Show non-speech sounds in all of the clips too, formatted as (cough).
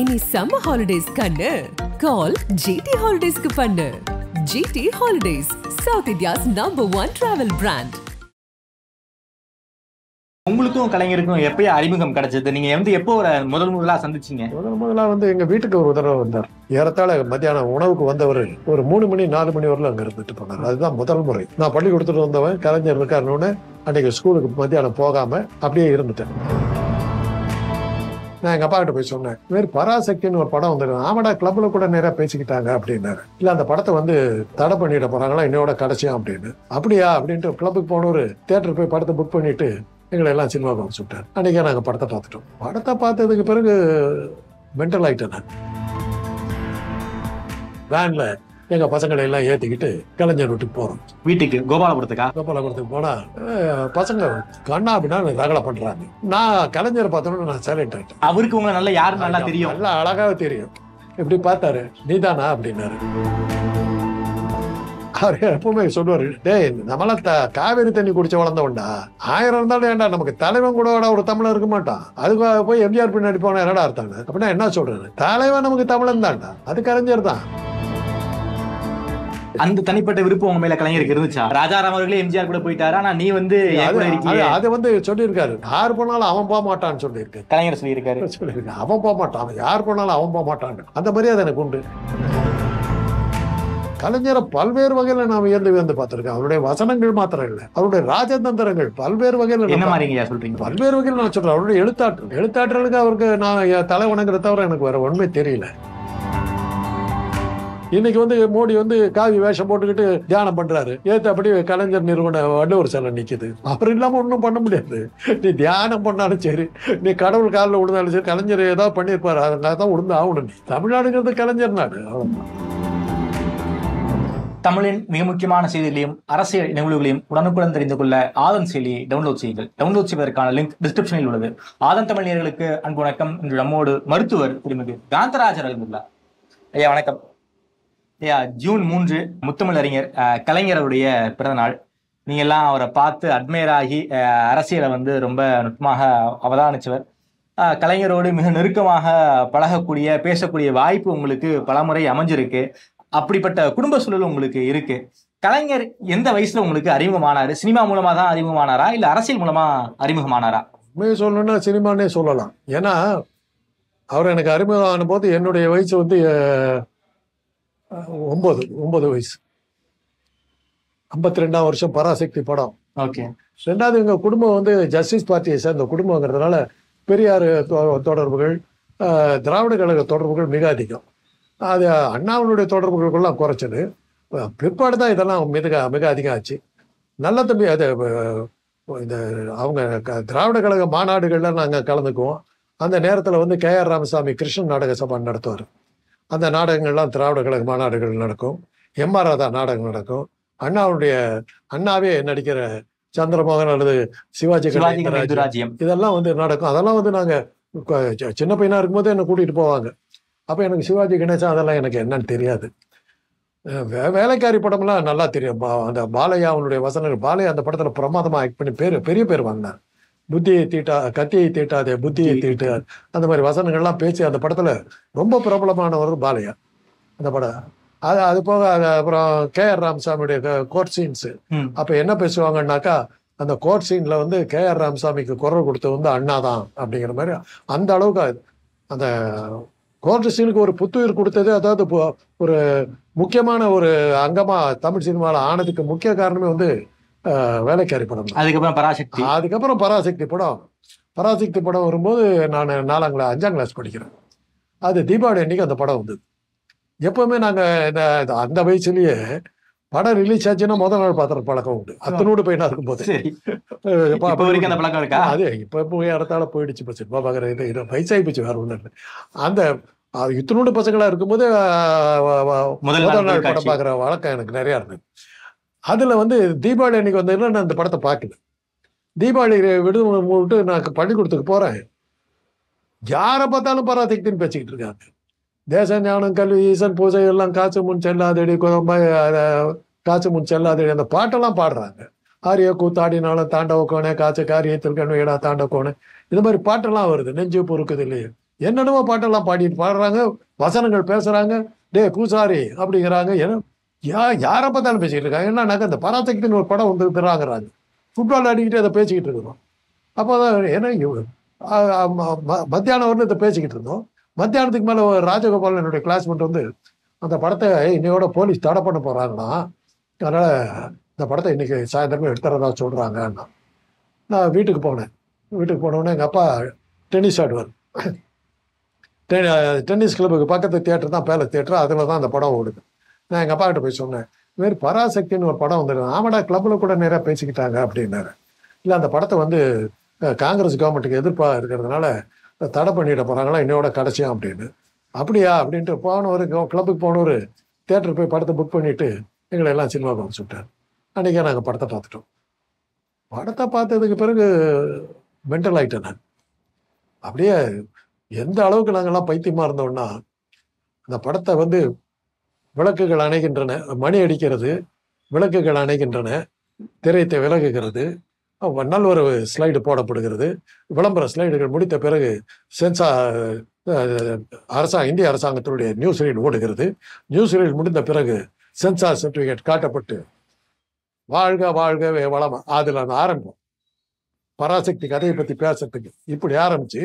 இனி சம்ம ஹாலிடேஸ் கண்ணு கால் ஜிடி ஹாலிடேஸ்க்கு பண்ணு G T holidays South India's number one travel brand உங்களுக்கும் கலைஞருக்கும் எப்பயும் அறிமுகம் கிடைச்சது நீங்க வந்து எப்போ ஒரு முதல் முதலா சந்திச்சீங்க முதல் முதலா வந்து எங்க வீட்டுக்கு ஒரு உதவ வந்தார் ஏறத்தாழ மத்தியானம் உணவுக்கு வந்தவர் ஒரு மூணு மணி நாலு மணி வரலாம் அங்க இருந்துட்டு போனார் அதுதான் முதல் முறை நான் பள்ளி கொடுத்துட்டு வந்தவன் கலைஞர் இருக்காருன்னு அன்னைக்கு ஸ்கூலுக்கு மத்தியானம் போகாம அப்படியே இருந்துட்டேன் நான் எங்கள் அப்பா கிட்ட போய் சொன்னேன் வேறு பராசக்தின்னு ஒரு படம் வந்துருக்கு ஆமாடா கிளப்ல கூட நேராக பேசிக்கிட்டாங்க அப்படின்னாரு இல்லை அந்த படத்தை வந்து தடை பண்ணிட போகிறாங்களா என்னோட கடைசியா அப்படின்னு அப்படியா அப்படின்ட்டு கிளப்புக்கு போனவர் தேட்டருக்கு போய் படத்தை புக் பண்ணிட்டு எங்களை எல்லாம் சினிமா பார்க்க சுட்டார் அன்னைக்கே நாங்கள் படத்தை பார்த்துட்டோம் படத்தை பார்த்ததுக்கு பிறகு மென்டல் ஆகிட்டேன் வேன்ல எங்க பசங்களை எல்லாம் ஏத்திக்கிட்டு கலைஞர் வீட்டுக்கு போறோம் வீட்டுக்கு கோபாலபுரத்துக்கா கோபாலபுரத்துக்கு போனா பசங்க கண்ணா அப்படின்னா ரகலை பண்றாங்க நான் கலைஞர் பார்த்தோம்னா நான் சைலண்ட் அவருக்கு உங்களை நல்லா யாரு நல்லா தெரியும் நல்லா அழகாக தெரியும் இப்படி பார்த்தாரு நீதானா அப்படின்னாரு அவர் எப்பவுமே சொல்லுவாரு டேய் நம்மளாம் த காவேரி தண்ணி குடிச்சு வளர்ந்தவன்டா ஆயிரம் இருந்தாலும் ஏன்டா நமக்கு தலைவன் கூட ஒரு தமிழன் இருக்க மாட்டான் அதுக்கு போய் எம்ஜிஆர் பின்னாடி போனா என்னடா இருந்தாங்க அப்படின்னா என்ன சொல்றாரு தலைவன் நமக்கு தமிழன் தான்டா அது கலைஞர் தான் அந்த தனிப்பட்ட விருப்பம் உங்க மேல கலைஞருக்கு இருந்துச்சா ராஜாராம் அவர்களே எம்ஜிஆர் கூட போயிட்டாரு ஆனா நீ வந்து அதை வந்து சொல்லியிருக்காரு யார் போனாலும் அவன் போக மாட்டான்னு சொல்லியிருக்காரு கலைஞர் சொல்லியிருக்காரு சொல்லியிருக்காரு அவன் போக மாட்டான் யார் போனாலும் அவன் போக மாட்டான் அந்த மரியாதை எனக்கு உண்டு கலைஞரை பல்வேறு வகையில நான் உயர்ந்து வந்து பார்த்திருக்கேன் அவருடைய வசனங்கள் மாத்திரம் இல்லை அவருடைய ராஜதந்திரங்கள் பல்வேறு வகையில என்ன மாதிரிங்க சொல்றீங்க பல்வேறு வகையில் நான் சொல்றேன் அவருடைய எழுத்தாற்றல் எழுத்தாற்றலுக்கு அவருக்கு நான் தலை உணங்குற தவிர எனக்கு வேற ஒண்ணுமே தெரியல இன்னைக்கு வந்து மோடி வந்து காவி வேஷம் போட்டுக்கிட்டு தியானம் பண்றாரு ஏத்து அப்படி கலைஞர் நிறுவன வள்ளுவர் சிலை நிக்குது அவர் இல்லாம ஒண்ணும் பண்ண முடியாது நீ தியானம் பண்ணாலும் சரி நீ கடவுள் காலில் விழுந்தாலும் சரி கலைஞர் ஏதாவது பண்ணிருப்பாரு அதனால தான் விழுந்து ஆகணும் நீ தமிழ்நாடுங்கிறது கலைஞர் நாடு தமிழின் மிக முக்கியமான செய்திகளையும் அரசியல் நிகழ்வுகளையும் உடனுக்குடன் தெரிந்து கொள்ள ஆதன் செயலியை டவுன்லோட் செய்யுங்கள் டவுன்லோட் செய்வதற்கான லிங்க் டிஸ்கிரிப்ஷனில் உள்ளது ஆதன் தமிழ் நேர்களுக்கு அன்பு வணக்கம் என்று நம்மோடு மருத்துவர் திருமதி காந்தராஜர் அல்புல்லா ஐயா வணக்கம் ஜூன் மூன்று அறிஞர் கலைஞருடைய பிறந்தநாள் நீங்கள் எல்லாம் அவரை பார்த்து அட்மையர் ஆகி அரசியலை வந்து ரொம்ப நுட்பமாக அவதானிச்சவர் கலைஞரோடு மிக நெருக்கமாக பழகக்கூடிய பேசக்கூடிய வாய்ப்பு உங்களுக்கு பலமுறை அமைஞ்சிருக்கு அப்படிப்பட்ட குடும்ப சூழல் உங்களுக்கு இருக்கு கலைஞர் எந்த வயசுல உங்களுக்கு அறிமுகமானார் சினிமா மூலமா தான் அறிமுகமானாரா இல்ல அரசியல் மூலமா அறிமுகமானாரா உண்மையை சொல்லணும்னா சினிமானே சொல்லலாம் ஏன்னா அவர் எனக்கு அறிமுகம் ஆன போது என்னுடைய வயசு வந்து ஒன்பது ஒன்பது வயசு ஐம்பத்தி ரெண்டாம் வருஷம் பராசக்தி படம் ஓகே ரெண்டாவது எங்கள் குடும்பம் வந்து ஜஸ்டிஸ் பார்ட்டியை சேர்ந்த குடும்பங்கிறதுனால பெரியார் தொடர்புகள் திராவிட கழக தொடர்புகள் மிக அதிகம் அது அண்ணாவினுடைய தொடர்புகளுக்கெல்லாம் குறைச்சது பிற்பாடு தான் இதெல்லாம் மிக மிக அதிகம் ஆச்சு நல்ல தம்பி அது இந்த அவங்க திராவிட கழக மாநாடுகள்லாம் நாங்கள் கலந்துக்குவோம் அந்த நேரத்தில் வந்து கே ஆர் ராமசாமி கிருஷ்ணன் நாடக சபா நடத்துவார் அந்த நாடகங்கள்லாம் திராவிட கழக மாநாடுகள் நடக்கும் ஆர் ராதா நாடகம் நடக்கும் அண்ணாவுடைய அண்ணாவே நடிக்கிற சந்திரமோகன் அல்லது சிவாஜி இதெல்லாம் வந்து நடக்கும் அதெல்லாம் வந்து நாங்கள் சின்ன பையனாக இருக்கும்போது என்னை கூட்டிகிட்டு போவாங்க அப்போ எனக்கு சிவாஜி கணேசன் அதெல்லாம் எனக்கு என்னன்னு தெரியாது வே வேலைக்காரி படம்லாம் நல்லா தெரியும் அந்த பாலையா அவனுடைய வசனங்கள் பாலையா அந்த படத்தில் பிரமாதமாக ஆக்ட் பண்ணி பேர் பெரிய பேர் வாங்கினார் புத்தியை தீட்டா கத்தியை தீட்டாதே புத்தியை தீட்டு அந்த மாதிரி வசனங்கள்லாம் பேசி அந்த படத்தில் ரொம்ப பிரபலமானவர் பாலையா அந்த படம் அது அது போக அப்புறம் கே ஆர் ராமசாமியுடைய கோர்ட் சீன்ஸ் அப்போ என்ன பேசுவாங்கன்னாக்கா அந்த கோர்ட் சீனில் வந்து கே ஆர் ராமசாமிக்கு குரல் கொடுத்தது வந்து அண்ணா தான் அப்படிங்கிற மாதிரி அந்த அளவுக்கு அந்த கோர்ட் சீனுக்கு ஒரு புத்துயிர் கொடுத்தது அதாவது ஒரு முக்கியமான ஒரு அங்கமாக தமிழ் சினிமாவில் ஆனதுக்கு முக்கிய காரணமே வந்து வேலைக்காரி படம் அதுக்கப்புறம் பராசக்தி அதுக்கப்புறம் பராசக்தி படம் பராசக்தி படம் வரும்போது நான் நாலாம் கிளாஸ் அஞ்சாம் கிளாஸ் படிக்கிறேன் அது தீபாவளி அன்னைக்கு அந்த படம் வந்தது எப்போவுமே நாங்கள் இந்த அந்த வயசுலேயே படம் ரிலீஸ் ஆச்சுன்னா முதல் நாள் பார்த்துற பழக்கம் உண்டு அத்தனோடு பையனாக (laughs) இருக்கும்போது அது இப்போ போய் இடத்தால போயிடுச்சு பஸ் இப்போ இது இது வயசாகி போச்சு வேற ஒன்று அந்த இத்தனோடு பசங்களாக இருக்கும்போது முதல் நாள் படம் பார்க்குற வழக்கம் எனக்கு நிறையா இருந்தது அதில் வந்து தீபாவளி அன்னைக்கு வந்ததுன்னா நான் இந்த படத்தை பார்க்கல தீபாவளி விடுமுறை விட்டு நான் பள்ளிக்கூடத்துக்கு போகிறேன் யாரை பார்த்தாலும் பராசக்தின்னு பேசிக்கிட்டு இருக்காங்க தேச ஞானம் கல்வி ஈசன் பூஜை எல்லாம் காசு முன் செல்லாதடி குதம்ப காசு முன் செல்லாதடி அந்த பாட்டெல்லாம் பாடுறாங்க ஆரிய கூத்தாடினாலும் தாண்டவ கோணே காசு காரியத்தில் கண் வீடா தாண்ட கோணே இந்த மாதிரி பாட்டெல்லாம் வருது நெஞ்சு பொறுக்குது இல்லையே என்னென்னமோ பாட்டெல்லாம் பாடிட்டு பாடுறாங்க வசனங்கள் பேசுகிறாங்க டே கூசாரி அப்படிங்கிறாங்க ஏன்னா யா யாரை பார்த்தாலும் பேசிக்கிட்டு இருக்காங்க என்னன்னாக்கா அந்த பராசக்தின்னு ஒரு படம் வந்து திராகராஜ் ஃபுட்பால் ஆடிக்கிட்டு அதை பேசிக்கிட்டு இருக்கிறோம் அப்போ தான் ஏன்னா மத்தியானம் வரலும் இதை பேசிக்கிட்டு இருந்தோம் மத்தியானத்துக்கு மேலே ராஜகோபாலன் என்னுடைய கிளாஸ்மேட் வந்து அந்த படத்தை இன்னையோட போலீஸ் தடை பண்ண போகிறாங்கன்னா அதனால் இந்த படத்தை இன்றைக்கி சாயந்தரமே எடுத்துறதா சொல்கிறாங்க நான் வீட்டுக்கு போனேன் வீட்டுக்கு போனோடனே எங்கள் அப்பா டென்னிஸ் ஆடுவார் டென்னிஸ் கிளப்புக்கு பக்கத்து தியேட்டர் தான் பேலஸ் தியேட்டர் அதில் தான் அந்த படம் ஓடுது நான் எங்கள் அப்பா கிட்ட போய் சொன்னேன் மாதிரி பராசக்தின்னு ஒரு படம் வந்துருக்கு ஆமாடா கிளப்பில் கூட நேராக பேசிக்கிட்டாங்க அப்படின்னாரு இல்லை அந்த படத்தை வந்து காங்கிரஸ் கவர்மெண்ட்டுக்கு எதிர்ப்பாக இருக்கிறதுனால தடை பண்ணிட போகிறாங்களா என்னையோட கடைசியா அப்படின்னு அப்படியா அப்படின்ட்டு போனவர் கிளப்புக்கு போனவர் தேட்டருக்கு போய் படத்தை புக் பண்ணிவிட்டு எங்களை எல்லாம் சினிமா வந்து சுட்டார் அன்றைக்கே நாங்கள் படத்தை பார்த்துட்டோம் படத்தை பார்த்ததுக்கு பிறகு மென்டல் ஆகிட்டேன் நான் அப்படியே எந்த அளவுக்கு நாங்கள்லாம் பைத்தியமாக இருந்தோம்னா அந்த படத்தை வந்து விளக்குகள் அணைகின்றன மணி அடிக்கிறது விளக்குகள் அணைகின்றன திரையத்தை விலகுகிறது நல்ல ஒரு ஸ்லைடு போடப்படுகிறது விளம்பர ஸ்லைடுகள் முடித்த பிறகு சென்சா அரசாங்க இந்திய அரசாங்கத்தினுடைய நியூஸ் ரீல் ஓடுகிறது நியூஸ் ரீல் முடிந்த பிறகு சென்சார் சர்டிஃபிகேட் காட்டப்பட்டு வாழ்க வாழ்கவே வளம் அதில் அந்த ஆரம்பம் பராசக்தி கதையை பற்றி பேசுறதுக்கு இப்படி ஆரம்பித்து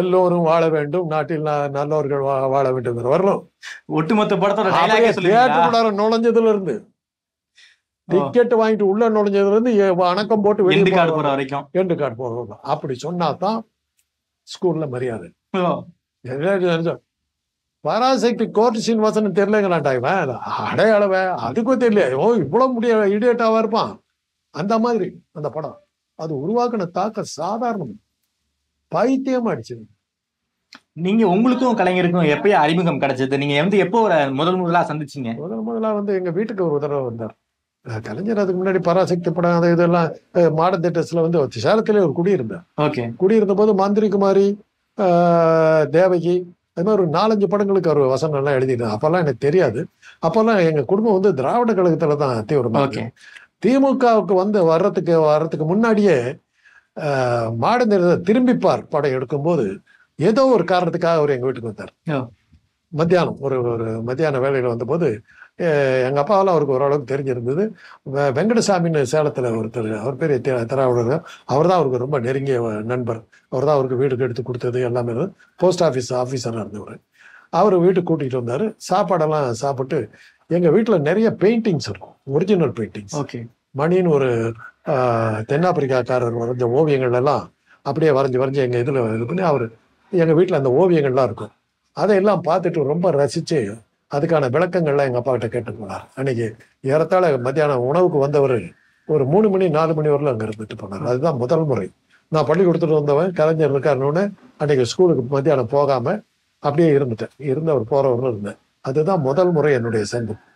எல்லோரும் வாழ வேண்டும் நாட்டில் நல்லவர்கள் வாழ வேண்டும் வரலாம் ஒட்டுமொத்த படத்தோட நுழைஞ்சதுல இருந்து டிக்கெட் வாங்கிட்டு உள்ள நுழைஞ்சதுல இருந்து வணக்கம் போட்டு வெளியே கார்டு போற வரைக்கும் எண்டு கார்டு போகிறோம் அப்படி சொன்னா தான் ஸ்கூல்ல மரியாதை பராசக்தி கோர்ட் சீனிவாசன் தெரியலங்களாண்டா இவன் அடையாளவ அதுக்கும் தெரியல ஓ இவ்வளவு முடிய இடியேட்டாவா இருப்பான் அந்த மாதிரி அந்த படம் அது உருவாக்கின தாக்க சாதாரணம் பைத்தியம் அடிச்சது நீங்க உங்களுக்கும் கலைஞருக்கும் எப்பயும் அறிமுகம் கிடைச்சது நீங்க வந்து எப்போ முதல் முதலா சந்திச்சீங்க முதல் முதலா வந்து எங்க வீட்டுக்கு ஒரு தடவை வந்தார் கலைஞர் அதுக்கு முன்னாடி பராசக்தி படம் அந்த இதெல்லாம் மாட திட்டத்துல வந்து சேலத்திலேயே ஒரு குடியிருந்தார் ஓகே குடியிருந்த போது குமாரி தேவகி அது மாதிரி ஒரு நாலஞ்சு படங்களுக்கு அவர் வசனம் எல்லாம் எழுதினார் அப்பெல்லாம் எனக்கு தெரியாது அப்பெல்லாம் எங்க குடும்பம் வந்து திராவிட கழகத்துல தான் தீவிரமா திமுகவுக்கு வந்து வர்றதுக்கு வர்றதுக்கு முன்னாடியே மாடந்திரத்தை திரும்பிப்பார் படம் எடுக்கும்போது ஏதோ ஒரு காரணத்துக்காக அவர் எங்கள் வீட்டுக்கு வந்தார் மத்தியானம் ஒரு ஒரு மத்தியான வேலையில் வந்தபோது எங்கள் அப்பாவெல்லாம் அவருக்கு ஓரளவுக்கு தெரிஞ்சிருந்தது வெங்கடசாமின்னு சேலத்தில் ஒருத்தர் அவர் பேர் திராவிடர் அவர் தான் அவருக்கு ரொம்ப நெருங்கிய நண்பர் அவர் தான் அவருக்கு வீட்டுக்கு எடுத்து கொடுத்தது எல்லாமே போஸ்ட் ஆஃபீஸ் ஆஃபீஸராக இருந்தவர் அவர் வீட்டுக்கு கூட்டிகிட்டு வந்தார் சாப்பாடெல்லாம் சாப்பிட்டு எங்கள் வீட்டில் நிறைய பெயிண்டிங்ஸ் இருக்கும் ஒரிஜினல் பெயிண்டிங்ஸ் ஓகே மணின்னு ஒரு தென்னாப்பிரிக்காக்காரர் வரைஞ்ச ஓவியங்கள் எல்லாம் அப்படியே வரைஞ்சி வரைஞ்சி எங்கள் இதில் இது பண்ணி அவர் எங்கள் வீட்டில் அந்த ஓவியங்கள்லாம் இருக்கும் அதையெல்லாம் பார்த்துட்டு ரொம்ப ரசித்து அதுக்கான விளக்கங்கள்லாம் எங்கள் அப்பா கிட்ட கேட்டு போனார் அன்றைக்கி ஏறத்தாழ மத்தியானம் உணவுக்கு வந்தவர் ஒரு மூணு மணி நாலு மணி வரலாம் அங்கே இருந்துட்டு போனார் அதுதான் முதல் முறை நான் பள்ளி கொடுத்துட்டு வந்தவன் கலைஞர் இருக்காருன்னு அன்றைக்கி ஸ்கூலுக்கு மத்தியானம் போகாமல் அப்படியே இருந்துட்டேன் இருந்து அவர் போகிறவரும் இருந்தேன் அதுதான் முதல் முறை என்னுடைய சந்திப்பு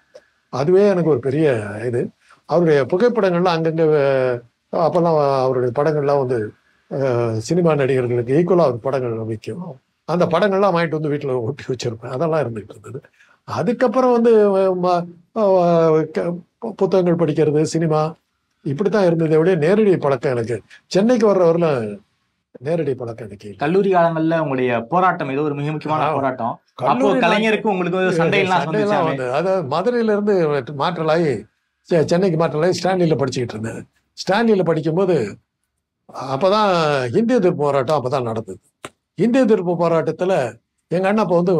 அதுவே எனக்கு ஒரு பெரிய இது அவருடைய புகைப்படங்கள்லாம் அங்கங்கே அப்போல்லாம் அவருடைய படங்கள்லாம் வந்து சினிமா நடிகர்களுக்கு ஈக்குவலாக அவர் படங்கள் வைக்கும் அந்த படங்கள்லாம் வாங்கிட்டு வந்து வீட்டில் ஒட்டி வச்சுருப்பேன் அதெல்லாம் இருந்துகிட்டு இருந்தது அதுக்கப்புறம் வந்து புத்தகங்கள் படிக்கிறது சினிமா இப்படி தான் இருந்தது விட நேரடி பழக்கம் எனக்கு சென்னைக்கு வர்றவரில் நேரடி பழக்கம் எனக்கு கல்லூரி காலங்களில் உங்களுடைய போராட்டம் ஏதோ ஒரு மிக முக்கியமான போராட்டம் கலைஞருக்கு உங்களுக்கு சண்டையெல்லாம் வந்து அதாவது மதுரையில இருந்து மாற்றலாகி சென்னைக்கு மாற்றம் ஸ்டான்லியில் படிச்சுக்கிட்டு இருந்தேன் ஸ்டான்லியில் படிக்கும்போது அப்போ தான் இந்திய எதிர்ப்பு போராட்டம் அப்போ தான் நடந்தது இந்திய எதிர்ப்பு போராட்டத்தில் எங்கள் அண்ணா அப்போ வந்து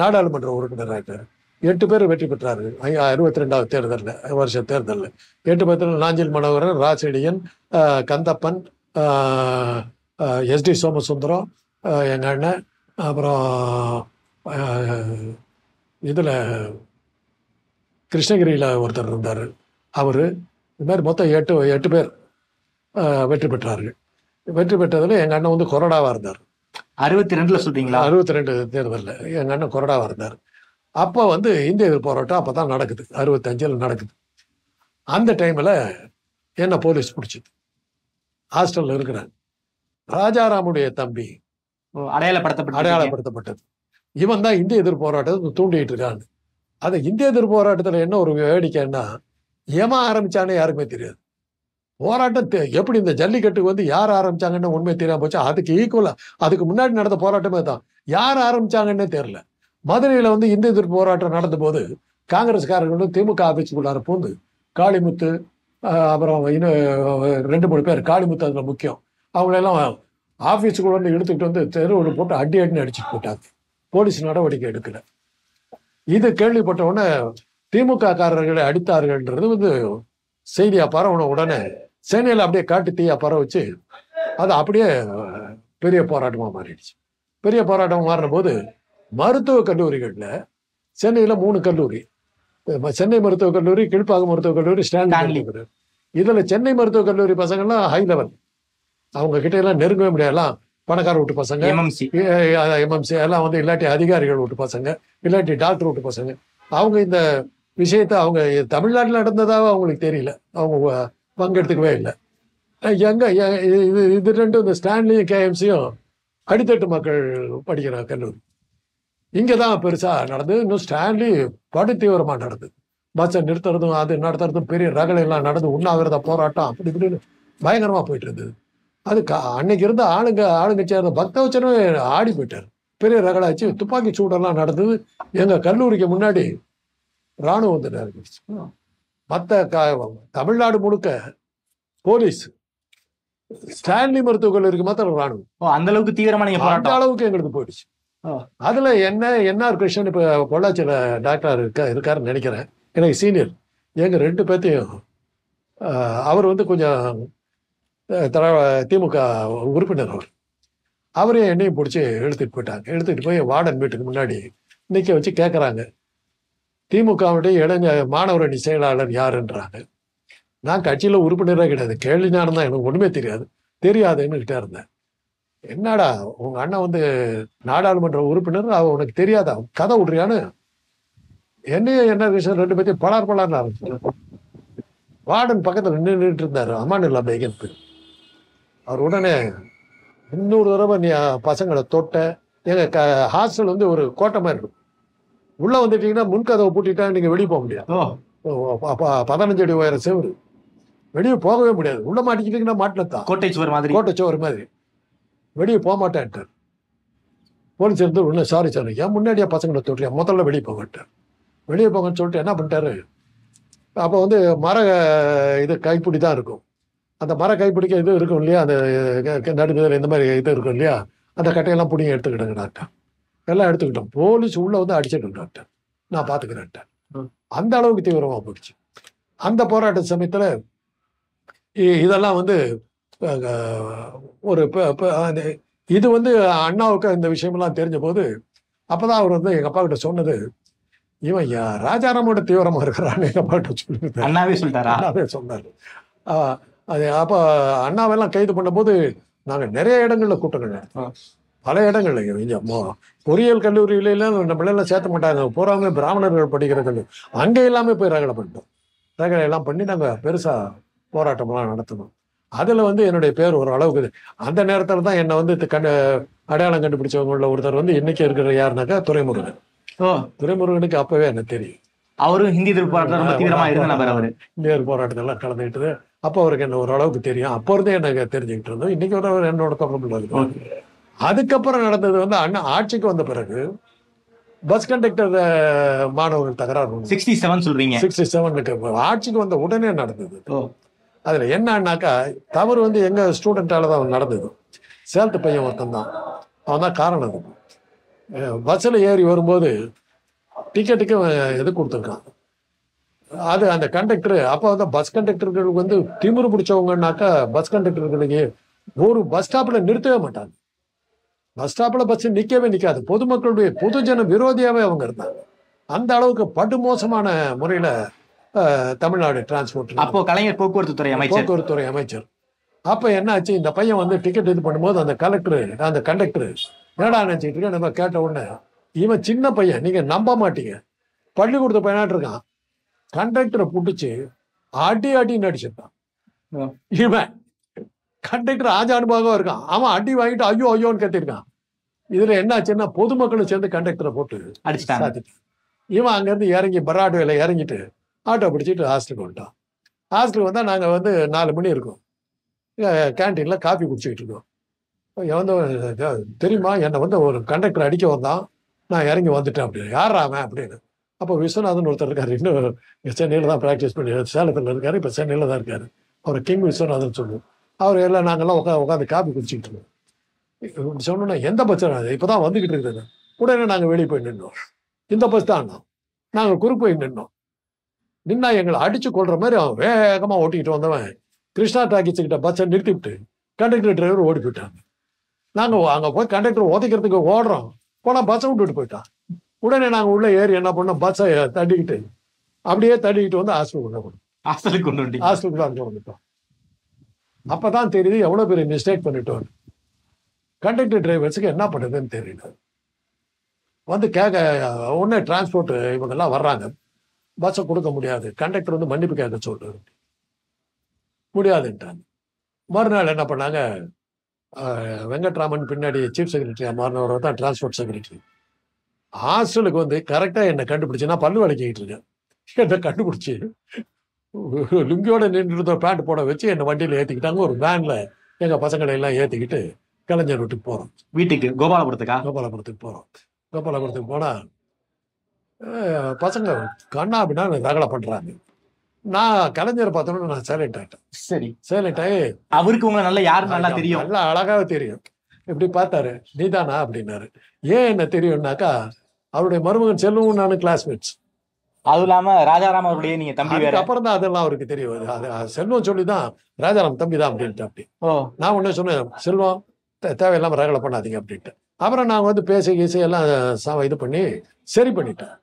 நாடாளுமன்ற உறுப்பினராக எட்டு பேர் வெற்றி பெற்றாரு அறுபத்தி ரெண்டாவது தேர்தலில் வருஷ தேர்தலில் எட்டு பேர்த்தில் நாஞ்சில் மனோகரன் ராசெடியன் கந்தப்பன் எஸ்டி சோமசுந்தரம் எங்கள் அண்ணன் அப்புறம் இதில் கிருஷ்ணகிரியில் ஒருத்தர் இருந்தார் அவர் இது மாதிரி மொத்தம் எட்டு எட்டு பேர் வெற்றி பெற்றார்கள் வெற்றி பெற்றதில் எங்கள் அண்ணன் வந்து கொரோடாவாக இருந்தார் அறுபத்தி ரெண்டில் சொல்கிறீங்களா அறுபத்தி ரெண்டு தேர்தலில் எங்கள் அண்ணன் கொரோடாவாக இருந்தார் அப்போ வந்து இந்திய போராட்டம் அப்போ தான் நடக்குது அறுபத்தஞ்சில் நடக்குது அந்த டைமில் என்ன போலீஸ் பிடிச்சிது ஹாஸ்டலில் இருக்கிறேன் ராஜாராமுடைய தம்பி அடையாளப்படுத்தப்பட்டது அடையாளப்படுத்தப்பட்டது இவன் தான் இந்திய எதிர்ப்பு போராட்டத்தை தூண்டிகிட்டு இருக்கான்னு அது இந்திய போராட்டத்தில் என்ன ஒரு வேடிக்கைன்னா ஏமா ஆரம்பிச்சான்னு யாருக்குமே தெரியாது போராட்டம் எப்படி இந்த ஜல்லிக்கட்டுக்கு வந்து யார் ஆரம்பிச்சாங்கன்னு உண்மை தெரியாம போச்சு அதுக்கு ஈக்குவலா அதுக்கு முன்னாடி நடந்த போராட்டமே தான் யார் ஆரம்பித்தாங்கன்னே தெரியல மதுரையில வந்து இந்திய எதிர்ப்பு போராட்டம் நடந்த போது காங்கிரஸ்காரர்களும் திமுக ஆபீஸுக்குள்ளார பூந்து காளிமுத்து அப்புறம் இன்னும் ரெண்டு மூணு பேர் காளிமுத்து அதில் முக்கியம் அவங்களெல்லாம் ஆஃபீஸுக்குள்ள வந்து எடுத்துக்கிட்டு வந்து தெருவில் போட்டு அடி அடின்னு அடிச்சுட்டு போட்டாங்க போலீஸ் நடவடிக்கை எடுக்கலை இது கேள்விப்பட்ட உடனே திமுக காரர்களை அடித்தார்கள்ன்றது வந்து செய்தியா பரவணும் உடனே சென்னையில் அப்படியே காட்டு தீயா பரவச்சு அது அப்படியே பெரிய போராட்டமாக மாறிடுச்சு பெரிய போராட்டமா மாறின போது மருத்துவக் கல்லூரிகளில் சென்னையில் மூணு கல்லூரி சென்னை மருத்துவக் கல்லூரி கீழ்ப்பாக்கம் மருத்துவக் கல்லூரி ஸ்டான்லி இதில் சென்னை மருத்துவக் கல்லூரி பசங்கள்லாம் ஹை லெவல் அவங்க கிட்ட எல்லாம் நெருங்கவே முடியாதுலாம் பணக்கார வீட்டு பசங்க எம்எம்சி எம்எம்சி எல்லாம் வந்து இல்லாட்டி அதிகாரிகள் வீட்டு பசங்க இல்லாட்டி டாக்டர் வீட்டு பசங்க அவங்க இந்த விஷயத்த அவங்க தமிழ்நாட்டில் நடந்ததாக அவங்களுக்கு தெரியல அவங்க பங்கெடுத்துக்கவே இல்லை எங்க இது இது ரெண்டும் இந்த ஸ்டான்லியும் கேஎம்சியும் அடித்தட்டு மக்கள் படிக்கிறாங்க கல்லூரி இங்கே தான் பெருசாக நடந்தது இன்னும் ஸ்டான்லி படு தீவிரமாக நடந்தது பஸ்ஸை நிறுத்துறதும் அது நடத்துறதும் பெரிய ரகலையெல்லாம் நடந்து உண்ணாவிரத போராட்டம் அப்படி இப்படின்னு பயங்கரமாக போயிட்டு இருந்தது அது கா அன்னைக்கு இருந்த ஆளுங்க ஆளுங்க சேர்ந்த பக்தவச்சனும் ஆடி போயிட்டார் பெரிய ரகடாச்சு துப்பாக்கி சூடெல்லாம் நடந்தது எங்கள் கல்லூரிக்கு முன்னாடி இராணுவம் வந்து நெருங்கிடுச்சு மற்ற தமிழ்நாடு முழுக்க போலீஸ் ஸ்டான்லி மருத்துவர்கள் இருக்கு மாத்திரம் ராணுவம் அந்த அளவுக்கு தீவிரமா அந்த அளவுக்கு எங்களுக்கு போயிடுச்சு அதுல என்ன என்ஆர் கிருஷ்ணன் இப்ப பொள்ளாச்சியில டாக்டர் இருக்கா இருக்காருன்னு நினைக்கிறேன் எனக்கு சீனியர் எங்க ரெண்டு பேர்த்தையும் அவர் வந்து கொஞ்சம் திமுக உறுப்பினர் அவர் அவரே என்னையும் பிடிச்சி எடுத்துகிட்டு போயிட்டாங்க எடுத்துகிட்டு போய் வார்டன் வீட்டுக்கு முன்னாடி நிற்க வச்சு கேட்குறாங்க திமுகவுடைய இளைஞ மாணவரணி செயலாளர் யாருன்றாங்க நான் கட்சியில் உறுப்பினராக கிடையாது கேள்வி ஞானம் தான் எனக்கு ஒன்றுமே தெரியாது தெரியாதுன்னு கிட்டே இருந்தேன் என்னடா உங்கள் அண்ணன் வந்து நாடாளுமன்ற உறுப்பினர் அவன் உனக்கு தெரியாதா கதை விட்றியான்னு என்னையே என்ன விஷயம் ரெண்டு பேர்த்தையும் பலார் பலார் ஆரம்பிச்சு வார்டன் பக்கத்தில் நின்றுட்டு இருந்தார் அம்மான் இல்லாமல் எங்கே அவர் உடனே இன்னொரு தடவை நீ பசங்களை தொட்ட எங்கள் க ஹாஸ்டல் வந்து ஒரு கோட்டை மாதிரி இருக்கும் உள்ளே வந்துட்டீங்கன்னா முன்கதவை பூட்டிட்டா நீங்கள் வெளியே போக முடியாது பதினஞ்சு அடி உயர செவரு வெளியே போகவே முடியாது உள்ளே மாட்டிக்கிட்டீங்கன்னா தான் கோட்டை சுவர் மாதிரி கோட்டை சுவர் மாதிரி வெளியே போக மாட்டேன் போலீஸ் இருந்து உடனே சாரி சார் ஏன் முன்னாடியே பசங்களை தொட்டியா முதல்ல வெளியே போகட்டார் வெளியே போங்கன்னு சொல்லிட்டு என்ன பண்ணிட்டாரு அப்போ வந்து மர இது கைப்பிடி தான் இருக்கும் அந்த மர கைப்பிடிக்க இது இருக்கும் இல்லையா அந்த நடுப்புதல் இந்த மாதிரி இது இருக்கும் இல்லையா அந்த கட்டையெல்லாம் பிடிங்க எடுத்துக்கிட்டேங்க டாக்டர் எல்லாம் எடுத்துக்கிட்டோம் போலீஸ் உள்ளே வந்து அடிச்சிட்டோம் டாக்டர் நான் பார்த்துக்கிறேன் அந்த அளவுக்கு தீவிரமாக போயிடுச்சு அந்த போராட்ட சமயத்தில் இதெல்லாம் வந்து ஒரு இது வந்து அண்ணாவுக்கு இந்த விஷயமெல்லாம் தெரிஞ்ச போது அப்போ தான் அவர் வந்து எங்கள் அப்பா கிட்ட சொன்னது இவன் ராஜாராமோட தீவிரமாக இருக்கிறான்னு எங்கள் அப்பா கிட்ட சொல்லுங்க அண்ணாவே சொல்லிட்டாரு அண்ணாவே சொன்னார் அது அப்போ அண்ணாவெல்லாம் கைது பண்ணும்போது நாங்கள் நிறைய இடங்களில் கூட்டங்கள் பல இடங்கள்ல பொறியியல் கல்லூரியிலாம் நம்மளெல்லாம் சேர்த்த மாட்டாங்க போறாங்க பிராமணர்கள் படிக்கிற கல்லூரி அங்கே எல்லாமே போய் ரகலை பண்ணிட்டோம் ரகலை எல்லாம் பண்ணி நாங்கள் பெருசாக எல்லாம் நடத்தணும் அதில் வந்து என்னுடைய பேர் ஒரு அளவுக்கு அந்த நேரத்தில் தான் என்னை வந்து கண்டு அடையாளம் உள்ள ஒருத்தர் வந்து இன்னைக்கு இருக்கிற யாருனாக்கா துறைமுருகன் துறைமுருகனுக்கு அப்பவே என்ன தெரியும் அவரும் ஹிந்தி எதிர்ப்பு போராட்டம் தீவிரமா போராட்டத்தெல்லாம் கலந்துக்கிட்டு அப்போ அவருக்கு என்ன ஓரளவுக்கு தெரியும் அப்போ இருந்தே எனக்கு தெரிஞ்சுக்கிட்டு இருந்தோம் இன்னைக்கு வர என்னோட தொடர்பு இருக்கும் அதுக்கப்புறம் நடந்தது வந்து அண்ணன் ஆட்சிக்கு வந்த பிறகு பஸ் கண்டக்டர் மாணவர்கள் தகராறு சிக்ஸ்டி செவன் சொல்றீங்க சிக்ஸ்டி செவனுக்கு ஆட்சிக்கு வந்த உடனே நடந்தது அதில் என்னன்னாக்கா தவறு வந்து எங்கள் ஸ்டூடெண்ட்டால் தான் நடந்தது சேர்த்து பையன் ஒருத்தன் தான் அவன் தான் காரணம் அது பஸ்ஸில் ஏறி வரும்போது டிக்கெட்டுக்கு எது கொடுத்துருக்கான் அது அந்த கண்டக்டர் அப்போ வந்து பஸ் கண்டக்டர்களுக்கு வந்து திமுரு பிடிச்சவங்கனாக்கா பஸ் கண்டக்டர்களுக்கு ஒரு பஸ் ஸ்டாப்பில் நிறுத்தவே மாட்டாங்க பஸ் ஸ்டாப்பில் பஸ் நிற்கவே நிற்காது பொதுமக்களுடைய பொதுஜன விரோதியாகவே அவங்க இருந்தாங்க அந்த அளவுக்கு படுமோசமான முறையில் தமிழ்நாடு டிரான்ஸ்போர்ட் அப்போ கலைஞர் போக்குவரத்து துறை அமைச்சர் போக்குவரத்து துறை அமைச்சர் அப்போ என்ன ஆச்சு இந்த பையன் வந்து டிக்கெட் இது பண்ணும்போது அந்த கலெக்டர் அந்த கண்டக்டர் என்னடா நினச்சிக்கிட்டு இருக்கேன் நம்ம கேட்ட உடனே இவன் சின்ன பையன் நீங்கள் நம்ப மாட்டீங்க பள்ளிக்கூடத்து பையனாட்டு இருக்கான் கண்டக்டரை புட்டுச்சு அடி அடின்னு நடிச்சிருந்தான் இவன் கண்டக்டர் ஆஜானு பாகம் இருக்கான் அவன் அடி வாங்கிட்டு ஐயோ ஐயோன்னு கத்திருக்கான் இதுல என்ன ஆச்சுன்னா பொதுமக்களும் சேர்ந்து கண்டக்டரை போட்டு அடிச்சுட்டான் இவன் அங்கேருந்து இறங்கி பராட்வேல இறங்கிட்டு ஆட்டோ பிடிச்சிட்டு ஹாஸ்டலுக்கு வந்துட்டான் ஹாஸ்டலுக்கு வந்தால் நாங்கள் வந்து நாலு மணி இருக்கோம் கேன்டீனில் காஃபி குடிச்சிக்கிட்டு இருக்கோம் வந்து தெரியுமா என்னை வந்து ஒரு கண்டக்டர் அடிக்க வந்தான் நான் இறங்கி வந்துட்டேன் அப்படின்னு யார் அவன் அப்படின்னு அப்போ விஸ்வநாதன் ஒருத்தர் இருக்கார் இன்னும் சென்னையில் தான் ப்ராக்டிஸ் பண்ணி சேலத்தில் இருக்கார் இப்போ சென்னையில் தான் இருக்கார் அவர் கிங் விஸ்வநாதன் சொல்லுவோம் அவர் எல்லாம் நாங்கள்லாம் உட்கா உட்காந்து காப்பி குடிச்சிக்கிட்டு இருக்கோம் சொன்னோன்னா எந்த பஸ்ஸுனா அது இப்போ தான் வந்துக்கிட்டு இருக்குது உடனே நாங்கள் வெளியே போய் நின்றோம் இந்த பஸ் தான் நாங்கள் குறுக்கு போய் நின்றோம் நின்னா எங்களை அடித்து கொள்கிற மாதிரி அவன் வேகமாக ஓட்டிக்கிட்டு வந்தவன் கிருஷ்ணா டாக்கிச்சுக்கிட்ட பஸ்ஸை நிறுத்திவிட்டு கண்டக்டர் டிரைவர் ஓடி போயிட்டாங்க நாங்கள் அங்கே போய் கண்டக்டர் உதைக்கிறதுக்கு ஓடுறோம் போனால் பஸ்ஸை விட்டுட்டு போயிட்டான் உடனே நாங்கள் உள்ள ஏறி என்ன பண்ணோம் பஸ் தட்டிக்கிட்டு அப்படியே தட்டிக்கிட்டு வந்து ஹாஸ்டலுக்குள்ள ஹாஸ்டலுக்கு கொண்டு வந்து ஹாஸ்டலுக்குள்ள அங்கே வந்துட்டோம் அப்போ தான் தெரியுது எவ்வளோ பெரிய மிஸ்டேக் பண்ணிட்டோம் கண்டக்டர் டிரைவர்ஸுக்கு என்ன பண்ணுறதுன்னு தெரியல வந்து கேட்க உடனே டிரான்ஸ்போர்ட் இவங்கெல்லாம் வர்றாங்க பஸ்ஸை கொடுக்க முடியாது கண்டக்டர் வந்து மன்னிப்பு கேட்க சொல்றது முடியாதுன்ட்டாங்க மறுநாள் என்ன பண்ணாங்க வெங்கட்ராமன் பின்னாடி சீஃப் செக்ரட்டரியாக மாறினவர் தான் டிரான்ஸ்போர்ட் செக்ரட்டரி ஹாஸ்டலுக்கு வந்து கரெக்டாக என்னை கண்டுபிடிச்சி நான் பல்லு வளைக்கிட்டு இருக்கேன் என்னை கண்டுபிடிச்சி லுங்கியோட நின்று இருந்த பேண்ட் போட வச்சு என்னை வண்டியில் ஏற்றிக்கிட்டாங்க ஒரு வேனில் எங்கள் பசங்களை எல்லாம் ஏற்றிக்கிட்டு கலைஞர் வீட்டுக்கு போகிறோம் வீட்டுக்கு கோபாலபுரத்துக்கா கோபாலபுரத்துக்கு போகிறோம் கோபாலபுரத்துக்கு போனால் பசங்க கண்ணா அப்படின்னா ரகலை பண்ணுறாங்க நான் கலைஞர் பார்த்தோம்னா நான் சைலண்ட் ஆகிட்டேன் சரி சைலண்ட் ஆகி அவருக்கு உங்களை நல்லா யாரும் நல்லா தெரியும் நல்லா அழகாக தெரியும் இப்படி பார்த்தாரு நீதானா அப்படின்னாரு ஏன் என்ன தெரியும்னாக்கா அவருடைய மருமகன் செல்வம் நானும் கிளாஸ்மேட்ஸ் அதுவும் இல்லாம ராஜாராம் அவருடைய நீங்க தம்பி வேற அப்புறம் தான் அதெல்லாம் அவருக்கு வருது அது செல்வம் சொல்லி தான் ராஜாராம் தம்பி தான் அப்படின்ட்டு அப்படி நான் ஒண்ணு சொன்னேன் செல்வம் தேவையில்லாம ரகலை பண்ணாதீங்க அப்படின்ட்டு அப்புறம் நாங்க வந்து பேச கேச எல்லாம் இது பண்ணி சரி பண்ணிட்டேன்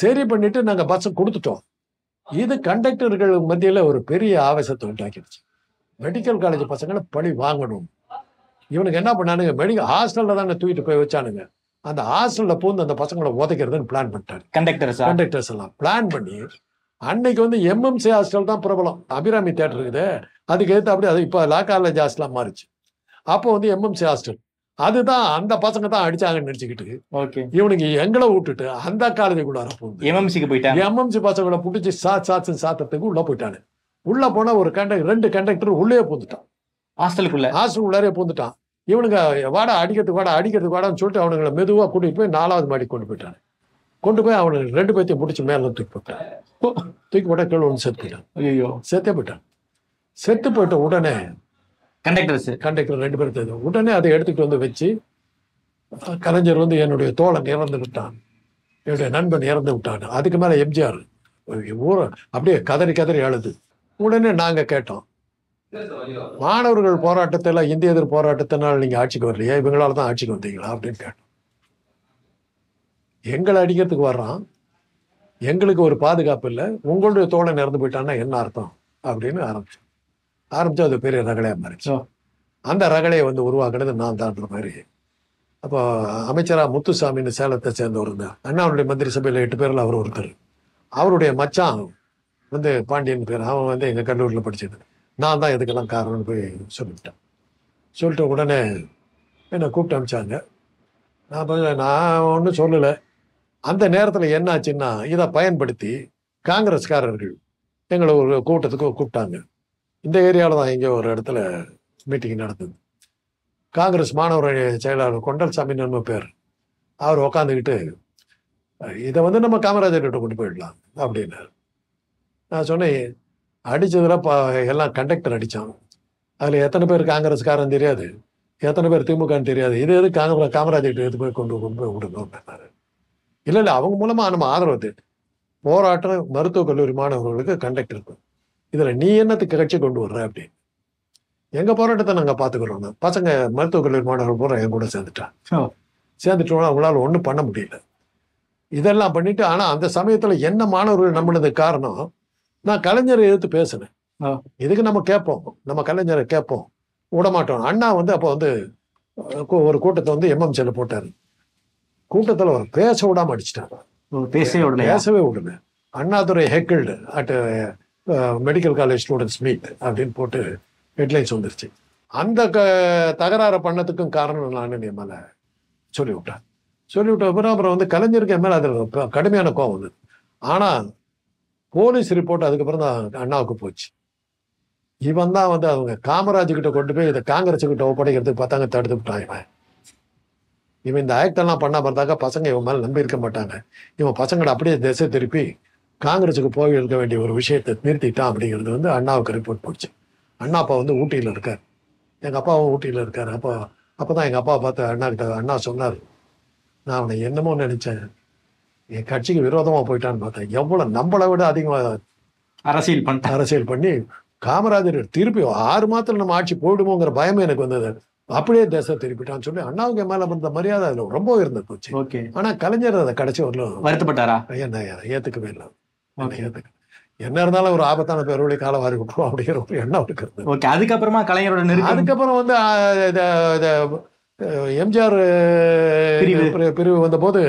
சரி பண்ணிட்டு நாங்க பஸ் கொடுத்துட்டோம் இது கண்டக்டர்கள் மத்தியில ஒரு பெரிய ஆவேசத்தை உண்டாக்கிடுச்சு மெடிக்கல் காலேஜ் பசங்களை பழி வாங்கணும் இவனுக்கு என்ன பண்ணானுங்க மெடிக்கல் ஹாஸ்டல்ல தானே தூக்கிட்டு போய் வச்சானுங்க அந்த ஹாஸ்டல்ல போந்து அந்த பசங்களை உதைக்கிறதுன்னு பிளான் பண்ணிட்டாரு கண்டக்டர்ஸ் கண்டக்டர்ஸ் எல்லாம் பிளான் பண்ணி அன்னைக்கு வந்து எம்எம்சி ஹாஸ்டல் தான் பிரபலம் அபிராமி தேட்டர் இருக்குது அதுக்கு ஏற்ற அப்படியே அது இப்போ லா காலேஜ் ஹாஸ்டலாக மாறிச்சு அப்போ வந்து எம்எம்சி ஹாஸ்டல் அதுதான் அந்த பசங்க தான் அடிச்சாங்கன்னு நினச்சிக்கிட்டு ஓகே இவனுக்கு எங்களை விட்டுட்டு அந்த வர போகுது எம்எம்சிக்கு போயிட்டாங்க எம்எம்சி பசங்களை பிடிச்சி சாத் சாத்து சாத்தத்துக்கு உள்ளே போயிட்டானு உள்ள போனால் ஒரு கண்டக்டர் ரெண்டு கண்டக்டர் உள்ளே பூந்துட்டான் ஹாஸ்டலுக்குள்ள ஹாஸ்டல் உள்ளாரே பூந்துட்டான் இவனுங்க வாடா அடிக்கிறதுக்கு வாடா அடிக்கிறதுக்கு வாடான்னு சொல்லிட்டு அவனுங்களை மெதுவாக கூட்டிகிட்டு போய் நாலாவது மாடி கொண்டு போயிட்டாங்க கொண்டு போய் அவனுக்கு ரெண்டு பேர்த்தையும் முடிச்சு மேலே தூக்கி போட்டான் தூக்கி போட்டால் கீழே ஒன்று செத்து போயிட்டான் ஐயோ செத்தே போயிட்டான் செத்து போயிட்ட உடனே கண்டக்டர் கண்டக்டர் ரெண்டு பேரும் தெரியும் உடனே அதை எடுத்துகிட்டு வந்து வச்சு கலைஞர் வந்து என்னுடைய தோழன் இறந்து விட்டான் என்னுடைய நண்பன் இறந்து விட்டான் அதுக்கு மேலே எம்ஜிஆர் ஊரை அப்படியே கதறி கதறி அழுது உடனே நாங்கள் கேட்டோம் மாணவர்கள் போராட்டத்தில் எல்லாம் இந்திய எதிர் போராட்டத்தினால் நீங்க ஆட்சிக்கு வரலையா இவங்களால தான் ஆட்சிக்கு வந்தீங்களா அப்படின்னு கேட்டோம் எங்களை அடிக்கிறதுக்கு வர்றான் எங்களுக்கு ஒரு பாதுகாப்பு இல்லை உங்களுடைய தோழன் நிறந்து போயிட்டான்னா என்ன அர்த்தம் அப்படின்னு ஆரம்பிச்சோம் ஆரம்பிச்சு அது பெரிய ரகலையாக மாறிச்சு அந்த ரகலையை வந்து உருவாக்குறது நான் தான் மாதிரி அப்போ அமைச்சராக முத்துசாமின்னு சேலத்தை சேர்ந்து ஒரு அண்ணாவுடைய மந்திரி சபையில் எட்டு பேரில் அவர் ஒருத்தர் அவருடைய மச்சான் வந்து பாண்டியன் பேர் அவன் வந்து எங்கள் கல்லூரியில் படிச்சது நான் தான் இதுக்கெல்லாம் காரணம்னு போய் சொல்லிட்டேன் சொல்லிட்டு உடனே என்னை கூப்பிட்டு அனுப்பிச்சாங்க நான் நான் ஒன்றும் சொல்லலை அந்த நேரத்தில் என்னாச்சுன்னா இதை பயன்படுத்தி காங்கிரஸ்காரர்கள் எங்களை ஒரு கூட்டத்துக்கு கூப்பிட்டாங்க இந்த ஏரியாவில் தான் இங்கே ஒரு இடத்துல மீட்டிங் நடந்தது காங்கிரஸ் மாணவர் செயலாளர் சாமி நன்மை பேர் அவர் உக்காந்துக்கிட்டு இதை வந்து நம்ம காமராஜர்கிட்ட கொண்டு போயிடலாம் அப்படின்னார் நான் சொன்னேன் அடித்ததில் எல்லாம் கண்டக்டர் அடித்தான் அதில் எத்தனை பேர் காங்கிரஸ்காரன் தெரியாது எத்தனை பேர் திமுகன்னு தெரியாது இது எது காங்கிரஸ் காமராஜர் எடுத்து போய் கொண்டு கொண்டு போய் விடுங்கன்றாரு இல்லை இல்லை அவங்க மூலமாக நம்ம ஆதரவு போராட்டம் மருத்துவக் கல்லூரி மாணவர்களுக்கு கண்டக்டர் இருக்கும் இதில் நீ என்னத்துக்கு கட்சி கொண்டு வர்ற அப்படின்னு எங்கள் போராட்டத்தை நாங்கள் பார்த்துக்கிறோம் பசங்க மருத்துவக் கல்லூரி மாணவர்கள் பூரா என் கூட சேர்ந்துட்டான் சேர்ந்துட்டோம்னா அவங்களால ஒன்றும் பண்ண முடியல இதெல்லாம் பண்ணிட்டு ஆனால் அந்த சமயத்தில் என்ன மாணவர்கள் நம்மளது காரணம் நான் கலைஞரை எதிர்த்து பேசினேன் இதுக்கு நம்ம கேட்போம் நம்ம கலைஞரை கேட்போம் விடமாட்டோம் அண்ணா வந்து அப்போ வந்து ஒரு கூட்டத்தை வந்து எம்எம்சியில் போட்டார் கூட்டத்தில் ஒரு பேச விடாம அடிச்சிட்டாங்க பேசவே விடுங்க பேசவே Annadurai heckled at medical college students meet அப்படின்னு போட்டு ஹெட்லைன்ஸ் வந்துருச்சு அந்த க தகராறு பண்ணதுக்கும் காரணம் நான் என் மேலே சொல்லிவிட்டேன் சொல்லிவிட்ட அப்புறம் அப்புறம் வந்து கலைஞருக்கு என் மேலே அதில் கடுமையான கோவம் வந்தது ஆனால் போலீஸ் ரிப்போர்ட் அதுக்கப்புறம் தான் அண்ணாவுக்கு போச்சு இவன் தான் வந்து அவங்க காமராஜ் கிட்ட கொண்டு போய் இதை காங்கிரஸ் கிட்ட ஒப்படைக்கிறதுக்கு பார்த்தாங்க தடுத்து விட்டான் இவன் இவன் இந்த ஆக்டெல்லாம் பண்ணா இருந்தாக்க பசங்க இவன் மேலே நம்பி இருக்க மாட்டாங்க இவன் பசங்களை அப்படியே திசை திருப்பி காங்கிரஸுக்கு போய் இருக்க வேண்டிய ஒரு விஷயத்தை நிறுத்திட்டான் அப்படிங்கிறது வந்து அண்ணாவுக்கு ரிப்போர்ட் போச்சு அண்ணா அப்பா வந்து ஊட்டியில் இருக்கார் எங்கள் அப்பாவும் ஊட்டியில் இருக்கார் அப்போ அப்போ தான் எங்கள் அப்பா பார்த்து அண்ணா கிட்ட அண்ணா சொன்னார் நான் அவனை என்னமோ நினச்சேன் என் கட்சிக்கு விரோதமாக போயிட்டான்னு பார்த்தேன் எவ்வளோ நம்மளை விட அதிகமாக அரசியல் பண்ண அரசியல் பண்ணி காமராஜர் திருப்பி ஆறு மாதத்தில் நம்ம ஆட்சி போயிடுமோங்கிற பயமே எனக்கு வந்தது அப்படியே தேச திருப்பிட்டான்னு சொல்லி அண்ணாவுக்கு மேல வந்த மரியாதை அதுல ரொம்ப இருந்த போச்சு ஓகே ஆனா கலைஞர் அதை கடைசி ஒரு வருத்தப்பட்டாரா என்ன ஏத்துக்கவே இல்லை என்ன இருந்தாலும் ஒரு ஆபத்தான பேரோட காலம் வாரி விட்டுரும் அப்படிங்கிற ஒரு எண்ணம் இருக்கிறது ஓகே அதுக்கப்புறமா கலைஞரோட அதுக்கப்புறம் வந்து எம்ஜிஆர் பிரிவு வந்தபோது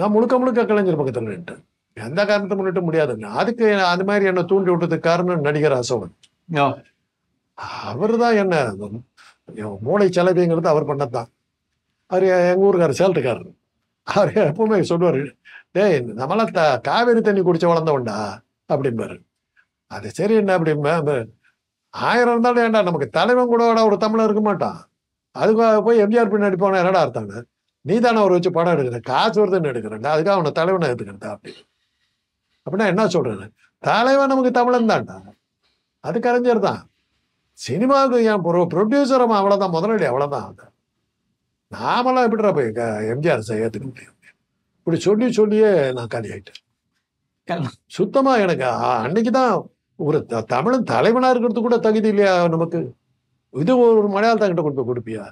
நான் முழுக்க முழுக்க கலைஞர் பக்கத்தில் நின்றுட்டேன் எந்த காரணத்தை முன்னிட்டு முடியாதுங்க அதுக்கு அது மாதிரி என்னை தூண்டி விட்டதுக்கு காரணம் நடிகர் அசோகன் அவர் தான் என்ன மூளை செலவிங்கிறது அவர் பண்ணத்தான் அவர் எங்கள் ஊருக்கார் சேல்ட்டுக்காரர் அவர் எப்பவுமே சொல்லுவார் டேய் நம்மளாம் த காவேரி தண்ணி குடிச்சு வளர்ந்தவன்டா அப்படிம்பாரு அது சரி என்ன அப்படிம்பா ஆயிரம் இருந்தாலும் ஏன்டா நமக்கு தலைவன் கூட ஒரு தமிழன் இருக்க மாட்டான் அதுக்கு போய் எம்ஜிஆர் பின்னாடி போனால் என்னடா அர்த்தம்னு நீ தானே அவரை வச்சு படம் எடுக்கிற காசு வருதுன்னு எடுக்கிறேன்டா அதுக்காக அவனை தலைவனை எடுத்துக்கிறதா அப்படி அப்படின்னா என்ன சொல்றது தலைவன் நமக்கு தமிழன் தான்டா அது கலைஞர் தான் சினிமாவுக்கு ஏன் பொருள் ப்ரொடியூசரும் அவ்வளோதான் முதலாளி அவ்வளோதான் அது நாமெல்லாம் எப்படிடா போய் எம்ஜிஆர் ஏற்றுக்க முடியும் இப்படி சொல்லி சொல்லியே நான் காலி ஆயிட்டேன் சுத்தமாக எனக்கு அன்னைக்கு தான் ஒரு தமிழன் தலைவனாக இருக்கிறது கூட தகுதி இல்லையா நமக்கு இது ஒரு மலையாளத்தான் கிட்ட கொடுப்பேன் கொடுப்பியா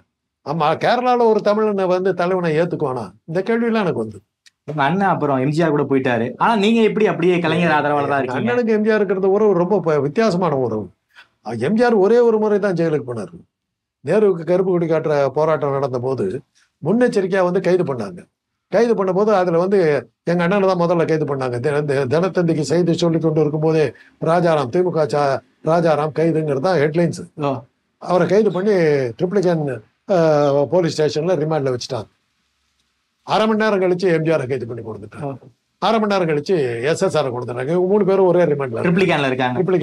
ஆமா கேரளால ஒரு தமிழனை வந்து தலைவனை ஏத்துக்குவானா இந்த கேள்வியெல்லாம் எனக்கு வந்து உங்க அண்ணன் அப்புறம் எம்ஜிஆர் கூட போயிட்டாரு ஆனா நீங்க எப்படி அப்படியே கலைஞர் ஆதரவாளர் தான் இருக்கு அண்ணனுக்கு எம்ஜிஆர் இருக்கிறது உறவு ரொம்ப வித்தியாசமான உறவு எம்ஜிஆர் ஒரே ஒரு முறை தான் ஜெயிலுக்கு போனார் நேருவுக்கு கருப்பு கொடி காட்டுற போராட்டம் நடந்த போது முன்னெச்சரிக்கையா வந்து கைது பண்ணாங்க கைது பண்ணும்போது அதுல வந்து எங்க அண்ணனை தான் முதல்ல கைது பண்ணாங்க தினத்தந்திக்கு செய்தி சொல்லி கொண்டு இருக்கும் போதே ராஜாராம் திமுக ராஜாராம் கைதுங்கிறது தான் ஹெட்லைன்ஸ் அவரை கைது பண்ணி ட்ரிப்ளிகன் போலீஸ் ஸ்டேஷனில் ரிமாண்டில் வச்சுட்டாங்க அரை மணி நேரம் கழிச்சு எம்ஜிஆரை கைது பண்ணி கொடுத்துட்டாங்க அரை மணி நேரம் கழிச்சு எஸ்எஸ்ஆர் கொடுத்துட்டாங்க மூணு பேரும் ஒரே ரிமாண்ட்ல ட்ரிப்ளிகேன்ல இருக்காங்க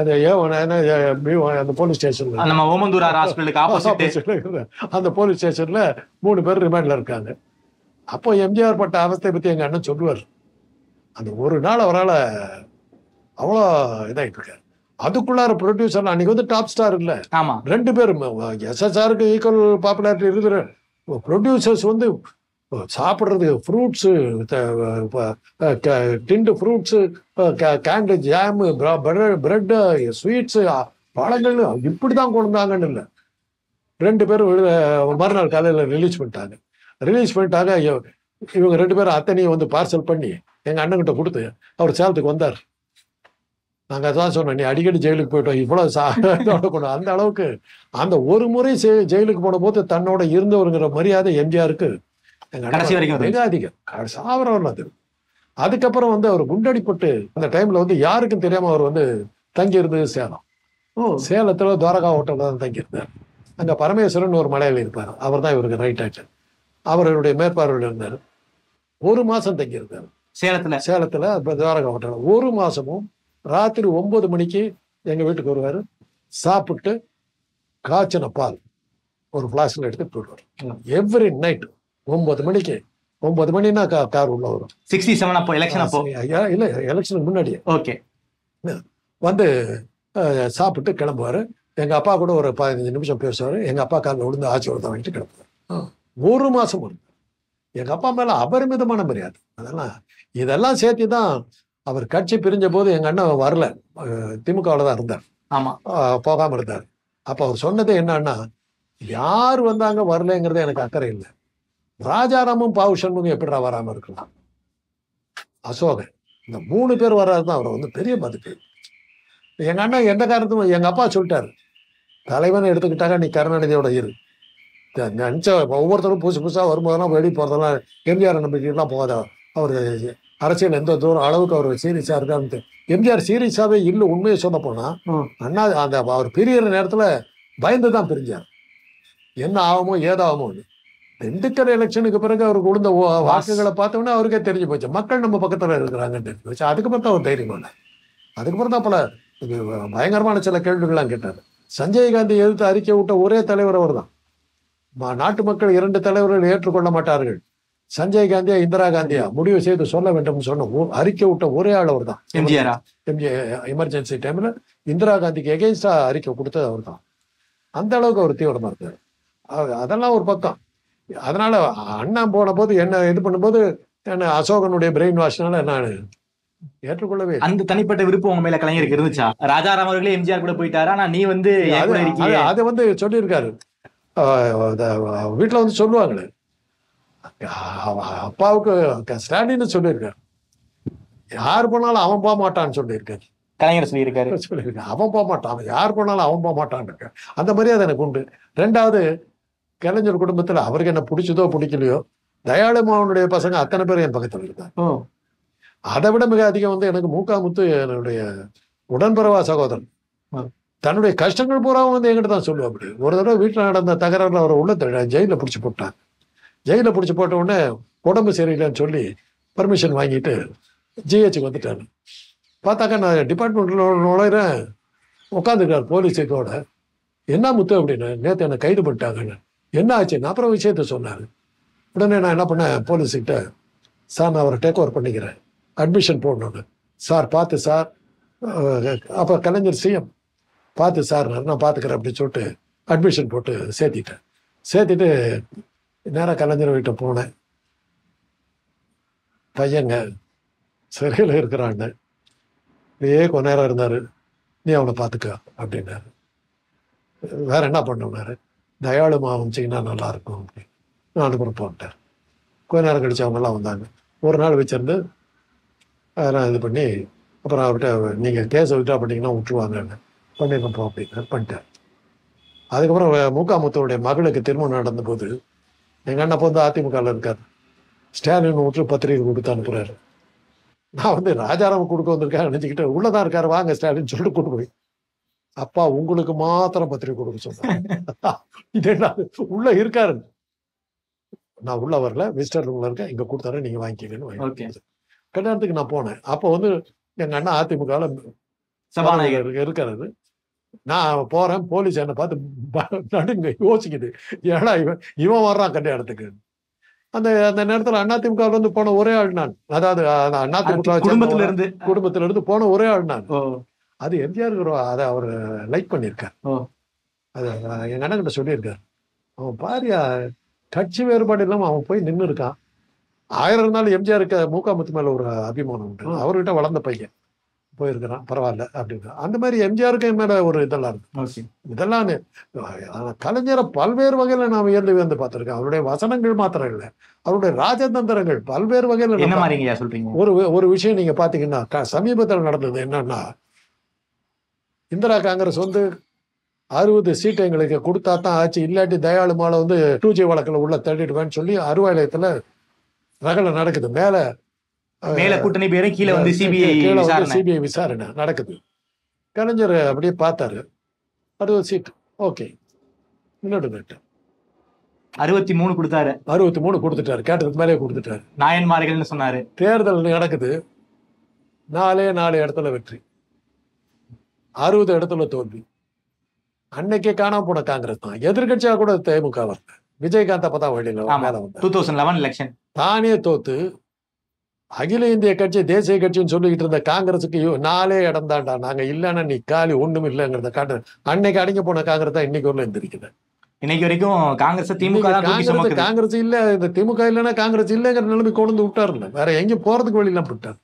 அந்த அந்த போலீஸ் ஸ்டேஷன்ல நம்ம அந்த போலீஸ் ஸ்டேஷன்ல மூணு பேர் ரிமாண்ட்ல இருக்காங்க அப்போ எம்ஜிஆர் பட்ட அவஸ்தை பத்தி எங்க அண்ணன் சொல்லுவார் அந்த ஒரு நாள் அவரால் அவ்வளோ இதாகிட்டு இருக்காரு அதுக்குள்ளார ப்ரொடியூசர் அன்னைக்கு வந்து டாப் ஸ்டார் இல்லை ஆமா ரெண்டு பேரும் எஸ்எஸ்ஆருக்கு ஈக்குவல் பாப்புலாரிட்டி இருக்கிற ப்ரொடியூசர்ஸ் வந்து சாப்பிட்றது fruits tinned fruits canned jam bread sweets பழங்கள் இப்படி தான் கொண்டாங்கன்னு இல்லை ரெண்டு பேரும் மறுநாள் காலையில் ரிலீஸ் பண்ணிட்டாங்க ரிலீஸ் பண்ணிட்டாங்க இவங்க ரெண்டு பேரும் அத்தனையும் வந்து பார்சல் பண்ணி எங்கள் அண்ணன்கிட்ட கொடுத்து அவர் சேலத்துக்கு வந்தார் நாங்கள் அதான் சொன்னோம் நீ அடிக்கடி ஜெயிலுக்கு போயிட்டோம் இவ்வளோ சா அந்த அளவுக்கு அந்த ஒரு முறை ஜெயிலுக்கு போனபோது தன்னோட இருந்தவருங்கிற மரியாதை எம்ஜிஆருக்கு மிக அதிகம் சாவரம் அதுக்கப்புறம் வந்து அவர் குண்டடிப்பட்டு அந்த டைம்ல வந்து யாருக்கும் தெரியாம அவர் வந்து தங்கி இருந்தது சேலம் சேலத்துல துவாரகா ஹோட்டல்ல தான் தங்கி இருந்தார் அங்க பரமேஸ்வரன் ஒரு மலையில இருப்பார் அவர் தான் இவருக்கு ரைட் ஆக்டர் அவருடைய மேற்பார்வையில் இருந்தார் ஒரு மாசம் தங்கி இருந்தார் சேலத்துல சேலத்துல துவாரகா ஹோட்டல் ஒரு மாசமும் ராத்திரி ஒம்பது மணிக்கு எங்கள் வீட்டுக்கு வருவார் சாப்பிட்டு காய்ச்சின பால் ஒரு ஃப்ளாஸ்கில் எடுத்து போயிடுவார் எவ்ரி நைட் ஒம்பது மணிக்கு ஒன்பது மணினா கார் உள்ள வரும் சிக்ஸ்டி செவன் அப்போ எலெக்ஷன் அப்போ இல்லை எலெக்ஷனுக்கு முன்னாடியே ஓகே வந்து சாப்பிட்டு கிளம்புவார் எங்கள் அப்பா கூட ஒரு பதினஞ்சு நிமிஷம் பேசுவார் எங்கள் அப்பா காலில் விழுந்து ஆசீர்வாதம் வாங்கிட்டு கிளம்புவார் ஒரு மாதம் இருந்தார் எங்கள் அப்பா மேலே அபரிமிதமான மரியாதை அதெல்லாம் இதெல்லாம் சேர்த்து தான் அவர் கட்சி பிரிஞ்ச போது எங்க அண்ணன் வரல திமுகவில் தான் இருந்தார் ஆமா போகாம இருந்தார் அப்ப அவர் சொன்னது என்னன்னா யார் வந்தாங்க வரலங்கிறது எனக்கு அக்கறை இல்லை ராஜாராமும் பாவுஷன்மும் எப்படி எப்படிடா வராம இருக்கலாம் அசோகன் இந்த மூணு பேர் வர்றாரு தான் அவரை வந்து பெரிய மதிப்பு எங்க அண்ணன் எந்த காரணத்துக்கும் எங்க அப்பா சொல்லிட்டாரு தலைவன் எடுத்துக்கிட்டாங்க நீ கருணாநிதியோட இரு நினச்ச ஒவ்வொருத்தரும் புதுசு புதுசாக வரும்போதெல்லாம் வெளியே போறதெல்லாம் எம்ஜிஆர் நம்பிக்கைலாம் போகாத அவர் அரசியல் எந்த தூரம் அளவுக்கு அவர் சீரியஸா இருக்காருன்னு எம்ஜிஆர் சீரியஸாவே இல்லை உண்மையை சொல்ல போனா அண்ணா அந்த அவர் பிரியிற நேரத்துல பயந்து தான் பிரிஞ்சார் என்ன ஆகுமோ ஏதாவோ திண்டுக்கல் எலெக்ஷனுக்கு பிறகு அவருக்கு உளுந்த வாக்குகளை பார்த்தோன்னே அவருக்கே தெரிஞ்சு போச்சு மக்கள் நம்ம பக்கத்துல இருக்கிறாங்கன்னு தெரிஞ்சு அதுக்கப்புறம் தான் அவர் தைரியம் இல்லை அதுக்கப்புறம் தான் பல பயங்கரமான சில கேள்விகள்லாம் கேட்டார் சஞ்சய் காந்தி எதிர்த்து அறிக்கை விட்ட ஒரே தலைவர் அவர் தான் நாட்டு மக்கள் இரண்டு தலைவர்கள் ஏற்றுக்கொள்ள மாட்டார்கள் சஞ்சய் காந்தியா இந்திரா காந்தியா முடிவு செய்து சொல்ல வேண்டும் சொன்ன அறிக்கை விட்ட ஒரே ஆள் அவர் தான் எம்ஜிஆர் எமர்ஜென்சி டைம்ல இந்திரா காந்திக்கு எகெயின்ஸ்டா அறிக்கை கொடுத்தது அவர் தான் அந்த அளவுக்கு அவர் தீவிரமா இருக்காரு அதெல்லாம் ஒரு பக்கம் அதனால அண்ணா போன போது என்ன இது பண்ணும்போது என்ன அசோகனுடைய பிரெயின் வாஷ்னால நான் ஏற்றுக்கொள்ளவே அந்த தனிப்பட்ட விருப்பம் உங்க மேல கலைஞருக்கு இருந்துச்சா ராஜாராம் அவர்களே எம்ஜிஆர் கூட போயிட்டாரு ஆனா நீ வந்து அதை வந்து சொல்லியிருக்காரு வீட்டுல வந்து சொல்லுவாங்களே அப்பாவுக்கு ஸ்டாலின்னு சொல்லியிருக்காரு யார் போனாலும் அவன் போக மாட்டான்னு சொல்லியிருக்காரு கலைஞர் சொல்லியிருக்காரு (laughs) சொல்லியிருக்காரு அவன் போக மாட்டான் அவன் யார் போனாலும் அவன் போக மாட்டான்னு இருக்க அந்த அது எனக்கு உண்டு ரெண்டாவது கலைஞர் குடும்பத்தில் அவருக்கு என்ன பிடிச்சதோ பிடிக்கலையோ தயாளு மாவனுடைய பசங்க அத்தனை பேர் என் பக்கத்தில் இருந்தாங்க அதை விட மிக அதிகம் வந்து எனக்கு மூக்கா முத்து என்னுடைய உடன்பிறவா சகோதரன் தன்னுடைய கஷ்டங்கள் பூரா வந்து எங்கிட்ட தான் சொல்லுவோம் அப்படி ஒரு தடவை வீட்டில் நடந்த தகராறுல அவரை உள்ள ஜெயிலில் பிடிச்சி போட்டான் ஜெயிலில் பிடிச்சி போட்ட உடனே உடம்பு சரியில்லைன்னு சொல்லி பர்மிஷன் வாங்கிட்டு ஜிஹெச்சுக்கு வந்துட்டேன் பார்த்தாக்கா நான் டிபார்ட்மெண்ட்டில் நுழையிறேன் உட்காந்துருக்கார் போலீஸுக்கோட என்ன முத்து அப்படின்னு நேற்று என்னை கைது பண்ணிட்டாங்கன்னு என்ன ஆச்சுன்னு அப்புறம் விஷயத்த சொன்னார் உடனே நான் என்ன பண்ணேன் போலீஸுக்கிட்ட சார் நான் அவரை டேக் ஓவர் பண்ணிக்கிறேன் அட்மிஷன் போடணும்னு சார் பார்த்து சார் அப்போ கலைஞர் சிஎம் பார்த்து சார் நான் பார்த்துக்கிறேன் அப்படின்னு சொல்லிட்டு அட்மிஷன் போட்டு சேர்த்திட்டேன் சேர்த்துட்டு நேராக கலைஞர் வீட்டை போனேன் பையங்க சிறையில் இருக்கிறான்னு இதே கொஞ்ச நேரம் இருந்தார் நீ அவனை பார்த்துக்க அப்படின்னாரு வேற என்ன பண்ணுனாரு தயாளு நல்லா நல்லாயிருக்கும் அப்படின்னு நான் கூட போட்டேன் கொஞ்ச நேரம் கழிச்சு அவங்கெல்லாம் வந்தாங்க ஒரு நாள் வச்சிருந்து அதெல்லாம் இது பண்ணி அப்புறம் அவர்கிட்ட நீங்கள் கேஸ் விட்டா பண்ணீங்கன்னா விட்டுருவாங்க பண்ணிருக்கோம் அப்படின்னு பண்ணிட்டேன் அதுக்கப்புறம் மூக்காமுத்தோடைய மகளுக்கு திருமணம் நடந்தபோது எங்கள் அண்ணா அப்போ வந்து அதிமுகவில் இருக்காரு ஸ்டாலின் ஒன்று பத்திரிகை கொடுத்து அனுப்புறாரு நான் வந்து ராஜாராம கொடுக்க வந்திருக்கேன் நினச்சிக்கிட்டு உள்ளே தான் இருக்காரு வாங்க ஸ்டாலின் சொல்லிட்டு கொண்டு போய் அப்பா உங்களுக்கு மாத்திரம் பத்திரிகை கொடுக்க சொல்றேன் (laughs) இது என்ன உள்ளே இருக்காரு நான் உள்ள வரல விசிட்டர் உள்ள இருக்கேன் இங்கே கொடுத்தாரு நீங்கள் வாங்கிக்கங்கன்னு கல்யாணத்துக்கு நான் போனேன் அப்போ வந்து எங்கள் அண்ணா அதிமுகவில் சபாநாயகர் இருக்கிறது நான் போறேன் போலீஸ் என்னை பார்த்து நடுங்க யோசிக்குது ஏன்னா இவன் இவன் வர்றான் கண்ட இடத்துக்கு அந்த அந்த நேரத்துல அதிமுகவில் இருந்து போன ஒரே ஆள் நான் அதாவது அதிமுக குடும்பத்துல இருந்து குடும்பத்துல இருந்து போன ஒரே ஆள் நான் அது எம்ஜிஆர் அதை அவர் லைக் பண்ணியிருக்கார் அது எங்க அண்ணன் கிட்ட சொல்லியிருக்காரு அவன் பாரியா கட்சி வேறுபாடு இல்லாம அவன் போய் நின்று இருக்கான் ஆயிரம் நாள் எம்ஜிஆருக்கு மூக்கா முத்து மேல ஒரு அபிமானம் உண்டு அவர்கிட்ட வளர்ந்த பையன் போயிருக்கிறான் பரவாயில்ல அப்படின்னு அந்த மாதிரி எம்ஜிஆருக்கு மேலே ஒரு இதெல்லாம் இருக்கு இதெல்லாம் ஆனால் கலைஞரை பல்வேறு வகையில் நான் உயர்ந்து வந்து பார்த்துருக்கோம் அவருடைய வசனங்கள் மாத்திரம் இல்லை அவருடைய ராஜதந்திரங்கள் பல்வேறு வகையில் என்ன சொல்றீங்க ஒரு ஒரு விஷயம் நீங்கள் பார்த்தீங்கன்னா சமீபத்தில் நடந்தது என்னன்னா இந்திரா காங்கிரஸ் வந்து அறுபது சீட்டு எங்களுக்கு கொடுத்தா தான் ஆச்சு இல்லாட்டி தயாளு வந்து டூ ஜி வழக்கில் உள்ள தள்ளிடுவேன்னு சொல்லி அருவாலயத்தில் ரகலை நடக்குது மேலே மேல கூட்டணி பேரும் கீழே வந்து சிபிஐ சிபிஐ விசாரணை நடக்குது கலைஞர் அப்படியே பார்த்தாரு அறுபது சீட் ஓகே இன்னொரு அறுபத்தி மூணு கொடுத்தாரு அறுபத்தி மூணு கொடுத்துட்டாரு கேட்டதுக்கு மேலே கொடுத்துட்டாரு நாயன்மார்கள்னு சொன்னாரு தேர்தல் நடக்குது நாலே நாலு இடத்துல வெற்றி அறுபது இடத்துல தோல்வி அன்னைக்கே காணாம போன காங்கிரஸ் தான் எதிர்கட்சியா கூட தேமுக வரல விஜயகாந்த் அப்பதான் வழியில டூ தௌசண்ட் லெவன் தானே தோத்து அகில இந்திய கட்சி தேசிய கட்சின்னு சொல்லிக்கிட்டு இருந்த காங்கிரஸுக்கு நாளே இடம் தான்டா நாங்கள் இல்லைன்னா நீ காலி ஒன்றும் இல்லைங்கிறத காட்டு அன்னைக்கு அடங்கி போன காங்கிரஸ் தான் இன்னைக்கு உள்ள இருந்திருக்குது இன்னைக்கு வரைக்கும் காங்கிரஸ் திமுக காங்கிரஸ் இல்ல இந்த திமுக இல்லைன்னா காங்கிரஸ் இல்லைங்கிற நிலைமை கொண்டு விட்டாருல வேற எங்கேயும் போறதுக்கு வழியெல்லாம் விட்டார்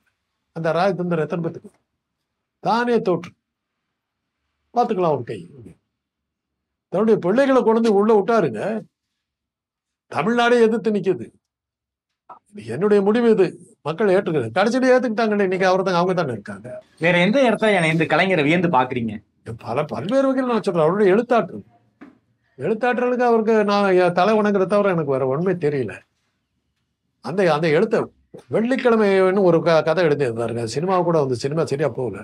அந்த ராஜதந்திர எத்தனை பேத்துக்கு தானே தோற்று பார்த்துக்கலாம் ஒரு கை தன்னுடைய பிள்ளைகளை கொண்டு உள்ள விட்டாருங்க தமிழ்நாடே எதிர்த்து நிற்குது என்னுடைய முடிவு இது மக்கள் ஏற்றுக்கிறது கடைசியில் ஏற்றுக்கிட்டாங்கன்னு இன்னைக்கு அவர் தான் அவங்க தானே இருக்காங்க வேற எந்த இடத்துல இந்த கலைஞரை வியந்து பாக்குறீங்க பல பல்வேறு வகையில் நான் சொல்றேன் அவருடைய எழுத்தாற்றல் எழுத்தாற்றலுக்கு அவருக்கு நான் தலை வணங்குறத தவிர எனக்கு வேற ஒன்றுமே தெரியல அந்த அந்த எழுத்த வெள்ளிக்கிழமைன்னு ஒரு க கதை எழுதியிருந்தாருங்க சினிமா கூட வந்து சினிமா சரியா போகல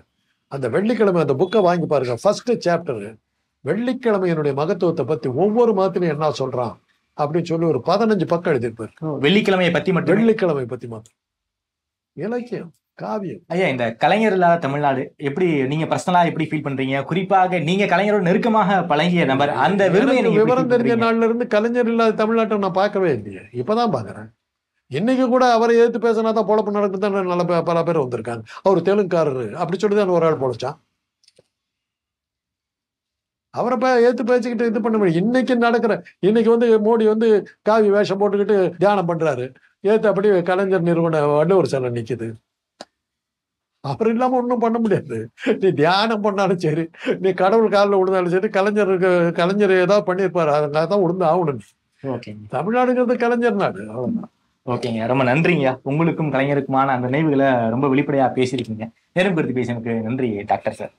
அந்த வெள்ளிக்கிழமை அந்த புக்கை வாங்கி பாருங்க ஃபர்ஸ்ட் சாப்டர் வெள்ளிக்கிழமை என்னுடைய மகத்துவத்தை பத்தி ஒவ்வொரு மதத்திலையும் என்ன சொல்றான் அப்படின்னு சொல்லி ஒரு பதினஞ்சு பக்கம் எழுதியிருப்பாரு வெள்ளிக்கிழமையை பத்தி மட்டும் வெள்ளிக்கிழமை பத்தி மாத்திரம் இலக்கியம் காவியம் ஐயா இந்த கலைஞர் இல்லாத தமிழ்நாடு எப்படி நீங்க பர்சனலா எப்படி ஃபீல் பண்றீங்க குறிப்பாக நீங்க கலைஞரோட நெருக்கமாக பழகிய நபர் அந்த விரும்பி விவரம் தெரிஞ்ச நாள்ல இருந்து கலைஞர் இல்லாத தமிழ்நாட்டை நான் பார்க்கவே இல்லையே இப்பதான் பாக்குறேன் இன்னைக்கு கூட அவரை எதிர்த்து பேசினா தான் பொழப்பு நடக்குதுன்னு நல்ல பல பேர் வந்திருக்காங்க அவர் தெலுங்குக்காரரு அப்படி சொல்லி தான் ஒரு ஆள் பொழைச்சான் அவரை ஏத்து பேச்சுக்கிட்டு இது பண்ண முடியும் இன்னைக்கு நடக்கிற இன்னைக்கு வந்து மோடி வந்து காவி வேஷம் போட்டுக்கிட்டு தியானம் பண்றாரு ஏற்ற கலைஞர் நிறுவன வள்ளுவர் சிலை நிற்குது அவர் இல்லாமல் ஒன்றும் பண்ண முடியாது நீ தியானம் பண்ணாலும் சரி நீ கடவுள் காலில் விழுந்தாலும் சரி கலைஞர் கலைஞர் ஏதாவது பண்ணியிருப்பாரு அதனால தான் விழுந்து ஆகணும் தமிழ்நாடுங்கிறது கலைஞர் நாடு அவ்வளோதான் ஓகேங்க ரொம்ப நன்றிங்க உங்களுக்கும் கலைஞருக்குமான அந்த நினைவுகளை ரொம்ப வெளிப்படையாக பேசியிருக்கீங்க நேரம் குறித்து பேசினதுக்கு நன்றி டாக்டர் சார்